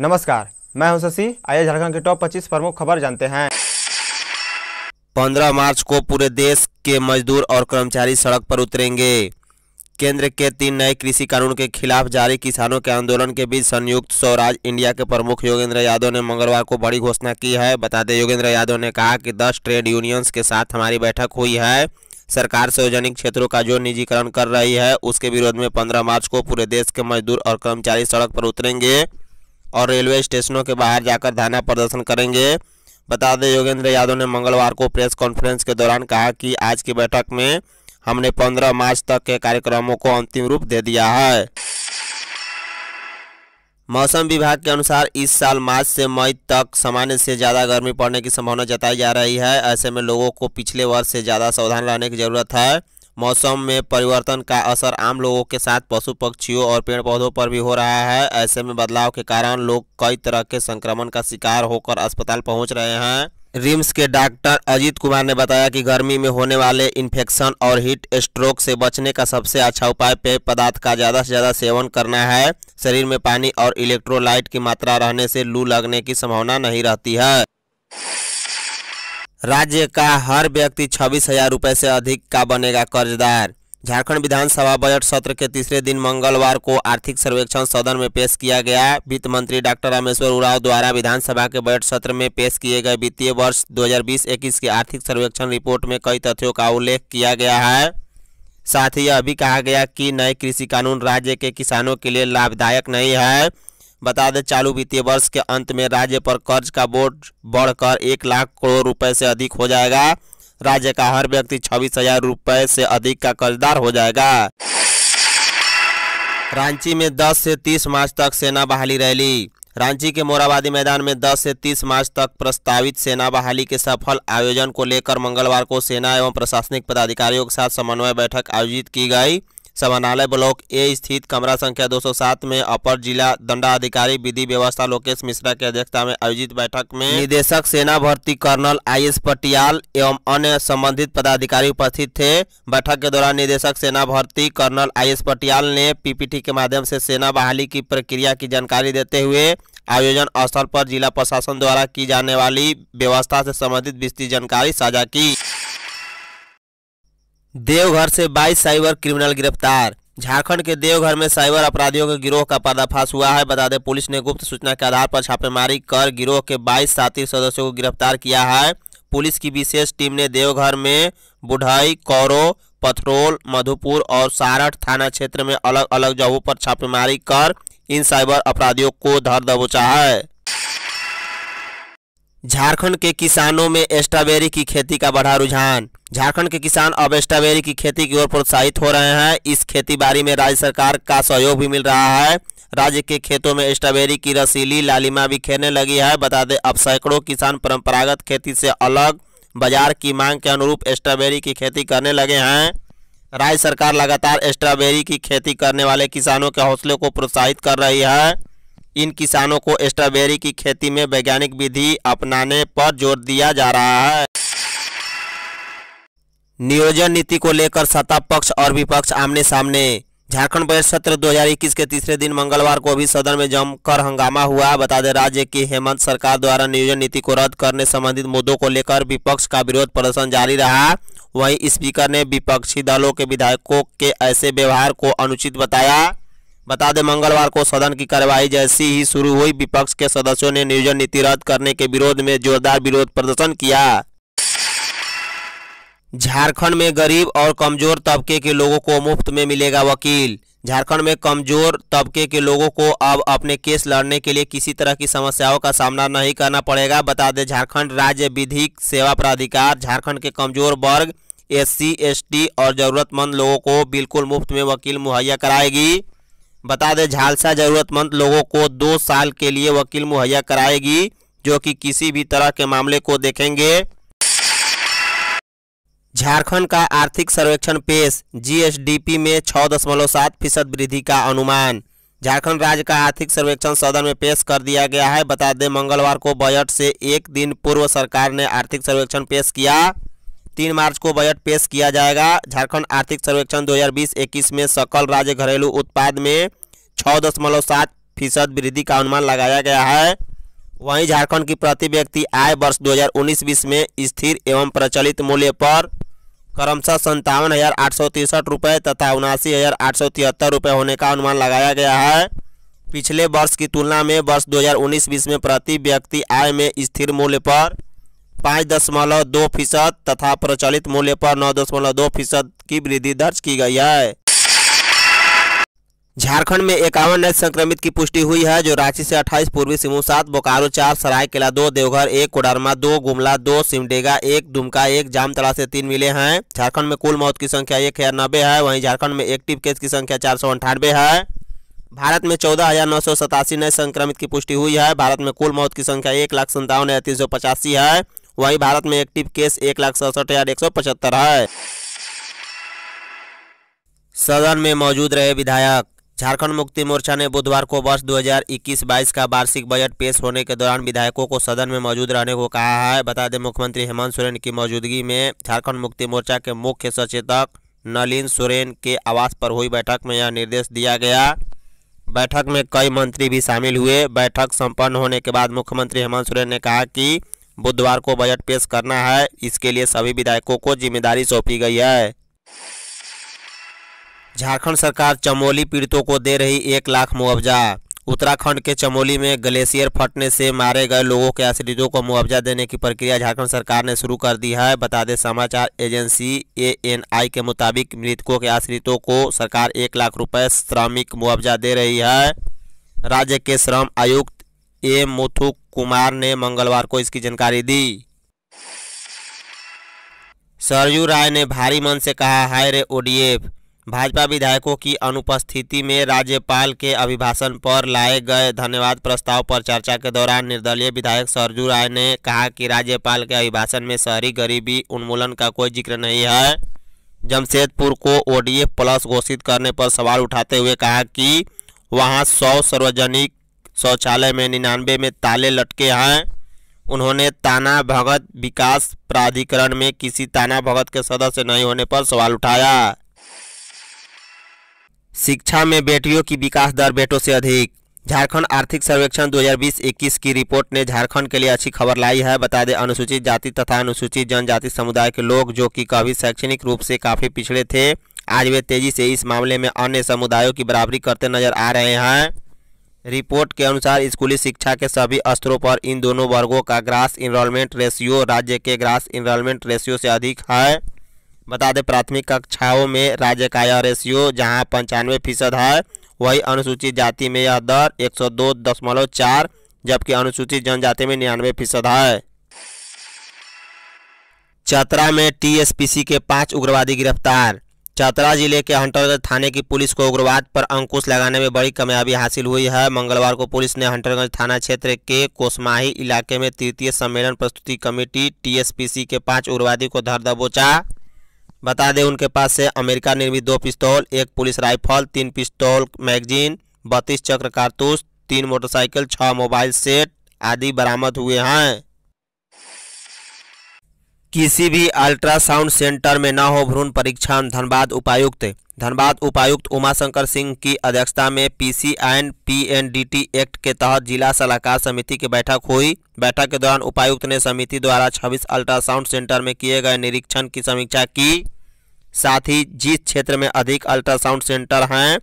नमस्कार मैं हूं शशि आइए झारखंड के टॉप 25 प्रमुख खबर जानते हैं 15 मार्च को पूरे देश के मजदूर और कर्मचारी सड़क पर उतरेंगे केंद्र के तीन नए कृषि कानून के खिलाफ जारी किसानों के आंदोलन के बीच संयुक्त स्वराज इंडिया के प्रमुख योगेंद्र यादव ने मंगलवार को बड़ी घोषणा की है बताते योगेंद्र यादव ने कहा कि 10 ट्रेड यूनियंस के साथ हमारी बैठक हुई है सरकार सार्वजनिक क्षेत्रों का जो निजीकरण कर रही है उसके विरोध में पंद्रह मार्च को पूरे देश के मजदूर और कर्मचारी सड़क पर उतरेंगे और रेलवे स्टेशनों के बाहर जाकर धरना प्रदर्शन करेंगे बता दें योगेंद्र यादव ने मंगलवार को प्रेस कॉन्फ्रेंस के दौरान कहा कि आज की बैठक में हमने 15 मार्च तक के कार्यक्रमों को अंतिम रूप दे दिया है मौसम विभाग के अनुसार इस साल मार्च से मई तक सामान्य से ज़्यादा गर्मी पड़ने की संभावना जताई जा रही है ऐसे में लोगों को पिछले वर्ष से ज़्यादा सावधान रहने की ज़रूरत है मौसम में परिवर्तन का असर आम लोगों के साथ पशु पक्षियों और पेड़ पौधों पर भी हो रहा है ऐसे में बदलाव के कारण लोग कई तरह के संक्रमण का शिकार होकर अस्पताल पहुंच रहे हैं रिम्स के डॉक्टर अजीत कुमार ने बताया कि गर्मी में होने वाले इन्फेक्शन और हीट स्ट्रोक से बचने का सबसे अच्छा उपाय पेय पदार्थ का ज़्यादा से ज़्यादा सेवन करना है शरीर में पानी और इलेक्ट्रोलाइट की मात्रा रहने से लू लगने की संभावना नहीं रहती है राज्य का हर व्यक्ति छब्बीस हजार रुपये से अधिक का बनेगा कर्जदार झारखंड विधानसभा बजट सत्र के तीसरे दिन मंगलवार को आर्थिक सर्वेक्षण सदन में पेश किया गया वित्त मंत्री डॉक्टर रामेश्वर उराव द्वारा विधानसभा के बजट सत्र में पेश किए गए वित्तीय वर्ष 2020-21 की आर्थिक सर्वेक्षण रिपोर्ट में कई तथ्यों का उल्लेख किया गया है साथ ही यह भी कहा गया कि नए कृषि कानून राज्य के किसानों के लिए लाभदायक नहीं है बता दें चालू वित्तीय वर्ष के अंत में राज्य पर कर्ज का बोझ बढ़कर एक लाख करोड़ रुपए से अधिक हो जाएगा राज्य का हर व्यक्ति छब्बीस हजार रुपये से अधिक का कर्जदार हो जाएगा रांची में 10 से 30 मार्च तक सेना बहाली रैली रांची के मोराबादी मैदान में 10 से 30 मार्च तक प्रस्तावित सेना बहाली के सफल आयोजन को लेकर मंगलवार को सेना एवं प्रशासनिक पदाधिकारियों के साथ समन्वय बैठक आयोजित की गई समानालय ब्लॉक ए स्थित कमरा संख्या 207 में अपर जिला दंडाधिकारी विधि व्यवस्था लोकेश मिश्रा की अध्यक्षता में आयोजित बैठक में निदेशक सेना भर्ती कर्नल आई एस पटियाल एवं अन्य संबंधित पदाधिकारी उपस्थित थे बैठक के दौरान निदेशक सेना भर्ती कर्नल आई एस पटियाल ने पीपीटी के माध्यम से सेना बहाली की प्रक्रिया की जानकारी देते हुए आयोजन स्थल पर जिला प्रशासन द्वारा की जाने वाली व्यवस्था से संबंधित विस्तृत जानकारी साझा की देवघर से 22 साइबर क्रिमिनल गिरफ्तार झारखंड के देवघर में साइबर अपराधियों के गिरोह का पर्दाफाश हुआ है बता दें पुलिस ने गुप्त सूचना के आधार पर छापेमारी कर गिरोह के 22 साथी सदस्यों को गिरफ्तार किया है पुलिस की विशेष टीम ने देवघर में बुढ़ई कौरो पथरोल मधुपुर और सारठ थाना क्षेत्र में अलग अलग जगहों पर छापेमारी कर इन साइबर अपराधियों को धर दबोचा है झारखंड के किसानों में स्ट्रॉबेरी की खेती का बढ़ा रुझान झारखंड के किसान अब स्ट्रॉबेरी की खेती की ओर प्रोत्साहित हो रहे हैं इस खेती बाड़ी में राज्य सरकार का सहयोग भी मिल रहा है राज्य के खेतों में स्ट्रॉबेरी की रसीली लालिमा भी खेलने लगी है बता दें अब सैकड़ों किसान परंपरागत खेती से अलग बाजार की मांग के अनुरूप स्ट्रॉबेरी की खेती करने लगे हैं राज्य सरकार लगातार स्ट्रॉबेरी की खेती करने वाले किसानों के हौसले को प्रोत्साहित कर रही है इन किसानों को स्ट्रॉबेरी की खेती में वैज्ञानिक विधि अपनाने पर जोर दिया जा रहा है नियोजन नीति को लेकर सत्ता पक्ष और विपक्ष आमने सामने झारखंड बजट सत्र 2021 के तीसरे दिन मंगलवार को भी सदन में जमकर हंगामा हुआ बता दें राज्य की हेमंत सरकार द्वारा नियोजन नीति को रद्द करने संबंधित मुद्दों को लेकर विपक्ष का विरोध प्रदर्शन जारी रहा वहीं स्पीकर ने विपक्षी दलों के विधायकों के ऐसे व्यवहार को अनुचित बताया बता दें मंगलवार को सदन की कार्यवाही जैसी ही शुरू हुई विपक्ष के सदस्यों ने नियोजन नीति रद्द करने के विरोध में जोरदार विरोध प्रदर्शन किया झारखंड में गरीब और कमजोर तबके के लोगों को मुफ्त में मिलेगा वकील झारखंड में कमजोर तबके के लोगों को अब अपने केस लड़ने के लिए किसी तरह की समस्याओं का सामना नहीं करना पड़ेगा बता दें झारखंड राज्य विधिक सेवा प्राधिकार झारखंड के कमजोर वर्ग एससी एसटी और ज़रूरतमंद लोगों को बिल्कुल मुफ्त में वकील मुहैया कराएगी बता दें झालसा ज़रूरतमंद लोगों को दो साल के लिए वकील मुहैया कराएगी जो कि किसी भी तरह के मामले को देखेंगे झारखंड का आर्थिक सर्वेक्षण पेश जीएसडीपी में छः दशमलव सात फीसद वृद्धि का अनुमान झारखंड राज्य का आर्थिक सर्वेक्षण सदन में पेश कर दिया गया है बता दें मंगलवार को बजट से एक दिन पूर्व सरकार ने आर्थिक सर्वेक्षण पेश किया तीन मार्च को बजट पेश किया जाएगा झारखंड आर्थिक सर्वेक्षण 2020-21 में सकल राज्य घरेलू उत्पाद में छः दशमलव सात फीसद वृद्धि का अनुमान लगाया गया है वहीं झारखंड की प्रति व्यक्ति आय वर्ष 2019-20 में स्थिर एवं प्रचलित मूल्य पर क्रमशः संतावन हज़ार आठ सौ तिरसठ रुपये तथा उनासी हज़ार आठ सौ तिहत्तर रुपये होने का अनुमान लगाया गया है पिछले वर्ष की तुलना में वर्ष 2019-20 में प्रति व्यक्ति आय में स्थिर मूल्य पर पाँच दशमलव दो फीसद तथा प्रचलित मूल्य पर नौ दशमलव दो फीसद की वृद्धि दर्ज की गई है झारखंड में इक्यावन नए संक्रमित की पुष्टि हुई है जो रांची से 28 पूर्वी सिंहभूम सात बोकारो चार सरायकेला दो देवघर एक कोडरमा दो गुमला दो सिमडेगा एक दुमका एक जामतला से तीन मिले हैं झारखंड में कुल मौत की संख्या एक हजार नब्बे है वहीं झारखंड में एक्टिव केस की संख्या चार सौ अंठानबे है भारत में चौदह हजार नौ सौ सतासी नए संक्रमित की पुष्टि हुई है भारत में कुल मौत की संख्या एक लाख संतावन हजार तीन सौ पचासी है वहीं भारत में एक्टिव केस एक लाख सड़सठ हजार एक सौ पचहत्तर है सदन में मौजूद रहे विधायक झारखंड मुक्ति मोर्चा ने बुधवार को वर्ष 2021-22 का वार्षिक बजट पेश होने के दौरान विधायकों को सदन में मौजूद रहने को कहा है बता दें मुख्यमंत्री हेमंत सोरेन की मौजूदगी में झारखंड मुक्ति मोर्चा के मुख्य सचेतक नलिन सोरेन के आवास पर हुई बैठक में यह निर्देश दिया गया बैठक में कई मंत्री भी शामिल हुए बैठक सम्पन्न होने के बाद मुख्यमंत्री हेमंत सोरेन ने कहा कि बुधवार को बजट पेश करना है इसके लिए सभी विधायकों को जिम्मेदारी सौंपी गई है झारखंड सरकार चमोली पीड़ितों को दे रही एक लाख मुआवजा उत्तराखंड के चमोली में ग्लेशियर फटने से मारे गए लोगों के आश्रितों को मुआवजा देने की प्रक्रिया झारखंड सरकार ने शुरू कर दी है बता दें समाचार एजेंसी एएनआई के मुताबिक मृतकों के आश्रितों को सरकार एक लाख रुपए श्रमिक मुआवजा दे रही है राज्य के श्रम आयुक्त ए मुथु कुमार ने मंगलवार को इसकी जानकारी दी सरयू राय ने भारी मन से कहा हाय रे ओडीएफ भाजपा विधायकों की अनुपस्थिति में राज्यपाल के अभिभाषण पर लाए गए धन्यवाद प्रस्ताव पर चर्चा के दौरान निर्दलीय विधायक सरजू राय ने कहा कि राज्यपाल के अभिभाषण में शहरी गरीबी उन्मूलन का कोई जिक्र नहीं है जमशेदपुर को ओडीएफ प्लस घोषित करने पर सवाल उठाते हुए कहा कि वहां सौ सार्वजनिक शौचालय में निन्यानवे में ताले लटके हैं उन्होंने ताना भगत विकास प्राधिकरण में किसी ताना भगत के सदस्य नहीं होने पर सवाल उठाया शिक्षा में बेटियों की विकास दर बेटों से अधिक झारखंड आर्थिक सर्वेक्षण 2020-21 की रिपोर्ट ने झारखंड के लिए अच्छी खबर लाई है बता दें अनुसूचित जाति तथा अनुसूचित जनजाति समुदाय के लोग जो कि कभी शैक्षणिक रूप से काफ़ी पिछड़े थे आज वे तेजी से इस मामले में अन्य समुदायों की बराबरी करते नजर आ रहे हैं रिपोर्ट के अनुसार स्कूली शिक्षा के सभी स्तरों पर इन दोनों वर्गों का ग्रास इनरोलमेंट रेशियो राज्य के ग्रास इनरोलमेंट रेशियो से अधिक है बता दें प्राथमिक कक्षाओं में राज्य यह रेशियो जहाँ पंचानवे फीसद है वही अनुसूचित जाति में यह दर एक सौ दो दशमलव चार जबकि अनुसूचित जनजाति में निन्यानवे फीसद है चतरा में टीएसपीसी के पांच उग्रवादी गिरफ्तार चतरा जिले के हंटरगंज थाने की पुलिस को उग्रवाद पर अंकुश लगाने में बड़ी कामयाबी हासिल हुई है मंगलवार को पुलिस ने हंटरगंज थाना क्षेत्र के कोसमाही इलाके में तृतीय सम्मेलन प्रस्तुति कमेटी टीएसपीसी के पांच उग्रवादी को धर दबोचा बता दें उनके पास से अमेरिका निर्मित दो पिस्तौल एक पुलिस राइफल तीन पिस्तौल मैगजीन बत्तीस चक्र कारतूस तीन मोटरसाइकिल छः मोबाइल सेट आदि बरामद हुए हैं किसी भी अल्ट्रासाउंड सेंटर में न हो भ्रूण परीक्षण धनबाद उपायुक्त धनबाद उपायुक्त उमाशंकर सिंह की अध्यक्षता में P C N P N D T act के तहत जिला सलाहकार समिति की बैठक हुई बैठक के दौरान उपायुक्त ने समिति द्वारा 26 अल्ट्रासाउंड सेंटर में किए गए निरीक्षण की समीक्षा की साथ ही जिस क्षेत्र में अधिक अल्ट्रासाउंड सेंटर हैं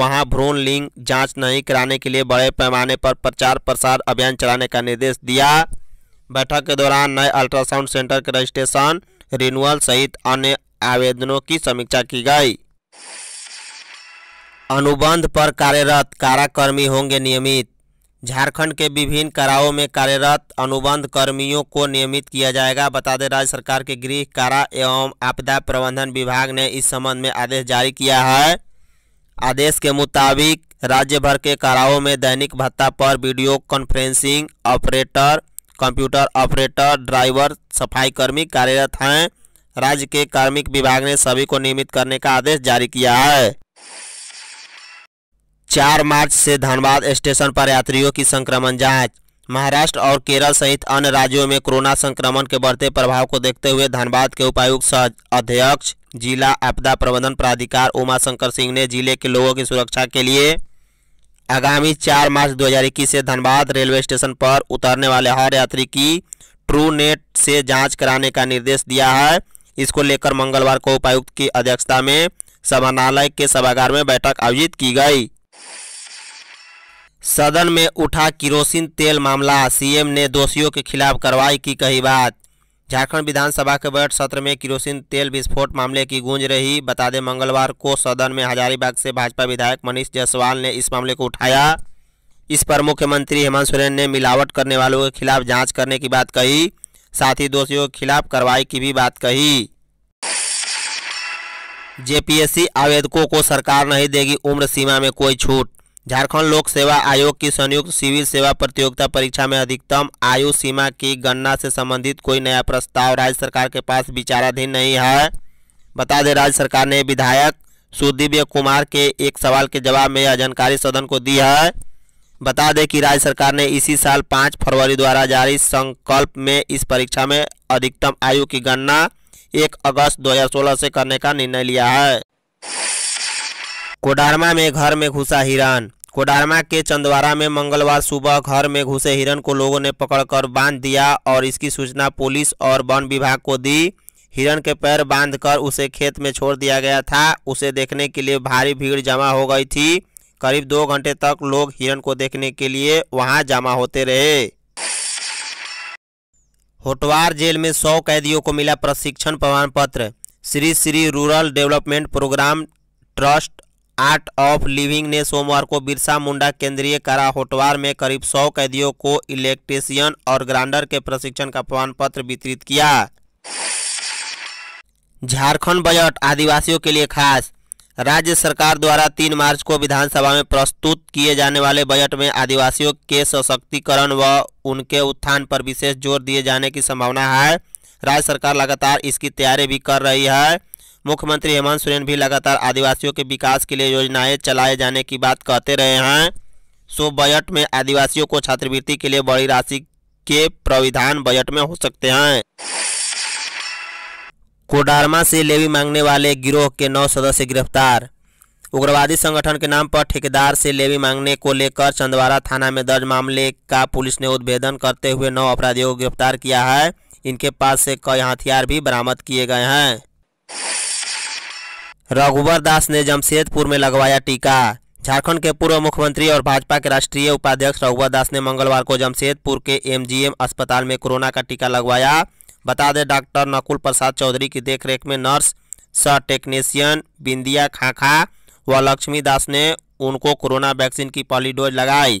वहां भ्रूण लिंग जांच नहीं कराने के लिए बड़े पैमाने पर प्रचार प्रसार अभियान चलाने का निर्देश दिया बैठक के दौरान नए अल्ट्रासाउंड सेंटर के रजिस्ट्रेशन रिन्यूअल सहित अन्य आवेदनों की समीक्षा की गई अनुबंध पर कार्यरत काराकर्मी होंगे नियमित झारखंड के विभिन्न काराओं में कार्यरत अनुबंध कर्मियों को नियमित किया जाएगा बता दें राज्य सरकार के गृह कारा एवं आपदा प्रबंधन विभाग ने इस संबंध में आदेश जारी किया है आदेश के मुताबिक राज्य भर के काराओं में दैनिक भत्ता पर video conferencing operator computer operator driver सफाई कर्मी कार्यरत हैं राज्य के कार्मिक विभाग ने सभी को नियमित करने का आदेश जारी किया है चार मार्च से धनबाद स्टेशन पर यात्रियों की संक्रमण जांच महाराष्ट्र और केरल सहित अन्य राज्यों में कोरोना संक्रमण के बढ़ते प्रभाव को देखते हुए धनबाद के उपायुक्त सह अध्यक्ष जिला आपदा प्रबंधन प्राधिकार उमा शंकर सिंह ने जिले के लोगों की सुरक्षा के लिए आगामी चार मार्च 2021 से धनबाद रेलवे स्टेशन पर उतरने वाले हर यात्री की ट्रू नेट से जांच कराने का निर्देश दिया है इसको लेकर मंगलवार को उपायुक्त की अध्यक्षता में समानालय के सभागार में बैठक आयोजित की गई सदन में उठा किरोसिन तेल मामला सीएम ने दोषियों के खिलाफ कार्रवाई की कही बात झारखंड विधानसभा के बजट सत्र में किरोसिन तेल विस्फोट मामले की गूंज रही बता दें मंगलवार को सदन में हजारीबाग से भाजपा विधायक मनीष जायसवाल ने इस मामले को उठाया इस पर मुख्यमंत्री हेमंत सोरेन ने मिलावट करने वालों के खिलाफ जांच करने की बात कही साथ ही दोषियों के खिलाफ कार्रवाई की भी बात कही जेपीएससी आवेदकों को सरकार नहीं देगी उम्र सीमा में कोई छूट झारखंड लोक सेवा आयोग की संयुक्त सिविल सेवा प्रतियोगिता परीक्षा में अधिकतम आयु सीमा की गणना से संबंधित कोई नया प्रस्ताव राज्य सरकार के पास विचाराधीन नहीं है बता दें राज्य सरकार ने विधायक सुदीव्य कुमार के एक सवाल के जवाब में यह जानकारी सदन को दी है बता दें कि राज्य सरकार ने इसी साल पाँच फरवरी द्वारा जारी संकल्प में इस परीक्षा में अधिकतम आयु की गणना एक अगस्त दो से करने का निर्णय लिया है कोडारमा में घर में घुसा हिरान कोडारमा के चंदवारा में मंगलवार सुबह घर में घुसे हिरण को लोगों ने पकड़कर बांध दिया और इसकी सूचना पुलिस और वन विभाग को दी हिरण के पैर बांधकर उसे खेत में छोड़ दिया गया था उसे देखने के लिए भारी भीड़ जमा हो गई थी करीब दो घंटे तक लोग हिरण को देखने के लिए वहां जमा होते रहे होटवार जेल में सौ कैदियों को मिला प्रशिक्षण प्रमाण पत्र Sri Sri rural development programme trust Art of Living ने सोमवार को बिरसा मुंडा केंद्रीय कारा होटवार में करीब सौ कैदियों को इलेक्ट्रिशियन और ग्राइंडर के प्रशिक्षण का प्रमाण पत्र वितरित किया झारखंड बजट आदिवासियों के लिए खास राज्य सरकार द्वारा 3 मार्च को विधानसभा में प्रस्तुत किए जाने वाले बजट में आदिवासियों के सशक्तिकरण व उनके उत्थान पर विशेष जोर दिए जाने की संभावना है राज्य सरकार लगातार इसकी तैयारी भी कर रही है मुख्यमंत्री हेमंत सोरेन भी लगातार आदिवासियों के विकास के लिए योजनाएं चलाए जाने की बात कहते रहे हैं सो बजट में आदिवासियों को छात्रवृत्ति के लिए बड़ी राशि के प्राविधान बजट में हो सकते हैं कोडारमा से लेवी मांगने वाले गिरोह के नौ सदस्य गिरफ्तार उग्रवादी संगठन के नाम पर ठेकेदार से लेवी मांगने को लेकर चंदवारा थाना में दर्ज मामले का पुलिस ने उद्भेदन करते हुए नौ अपराधियों को गिरफ्तार किया है इनके पास से कई हथियार भी बरामद किए गए हैं रघुवर दास ने जमशेदपुर में लगवाया टीका झारखंड के पूर्व मुख्यमंत्री और भाजपा के राष्ट्रीय उपाध्यक्ष रघुवर दास ने मंगलवार को जमशेदपुर के एमजीएम अस्पताल में कोरोना का टीका लगवाया बता दें डॉक्टर नकुल प्रसाद चौधरी की देखरेख में नर्स सह टेक्नीशियन बिंदिया खाखा व लक्ष्मी दास ने उनको कोरोना वैक्सीन की पहली डोज लगाई